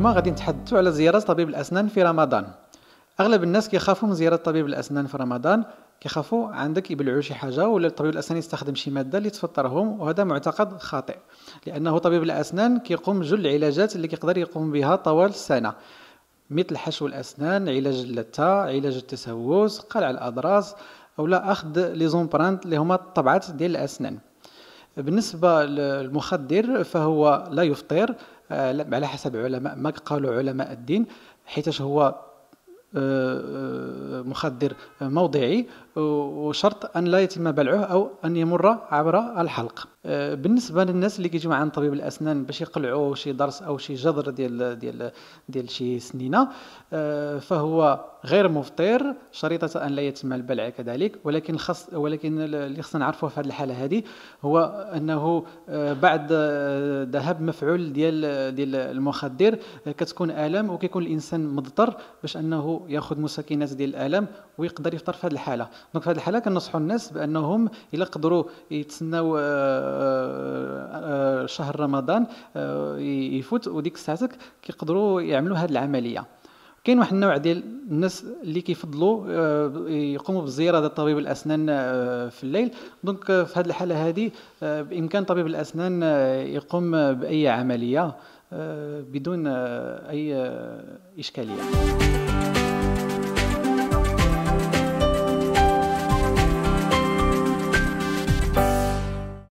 اليوم غادي نتحدثوا على زيارة طبيب الأسنان في رمضان أغلب الناس كيخافوا من زيارة طبيب الأسنان في رمضان كيخافوا عندك يبلعوا شي حاجة ولا الطبيب الأسنان يستخدم شي مادة اللي تفطرهم وهذا معتقد خاطئ لأنه طبيب الأسنان كيقوم بجل العلاجات اللي كيقدر يقوم بها طوال السنة مثل حشو الأسنان علاج اللثة علاج التسوس قلع الأضراس أو لا أخذ لي زومبرانت اللي هما الطبعات ديال الأسنان بالنسبة للمخدر فهو لا يفطر آه، على حسب علماء ما قالوا علماء الدين حيث هو آه، آه، مخدر موضعي وشرط أن لا يتم بلعه أو أن يمر عبر الحلق بالنسبه للناس اللي كيجيو عند طبيب الاسنان باش يقلعوا شي ضرس او شي جذر ديال ديال ديال شي سنينه آه، فهو غير مفطر شريطه ان لا يتم البلع كذلك ولكن خص ولكن اللي خصنا نعرفوه في هذه الحاله هذه هو انه آه، بعد آه، ذهاب مفعول ديال ديال المخدر كتكون الام وكيكون الانسان مضطر باش انه ياخذ مسكنات ديال الالم ويقدر يفطر في هذه الحاله دونك في هذه الحاله كنصحوا الناس بانهم الا قدروا يتسناو آه، آه، شهر رمضان آه، يفوت وديك ساعتك كيقدروا يعملوا هذه العمليه كاين واحد النوع ديال الناس اللي كيفضلوا يقوموا بالزياره ديال طبيب الاسنان في الليل دونك في هذه الحاله هذه بامكان طبيب الاسنان يقوم باي عمليه بدون اي اشكاليه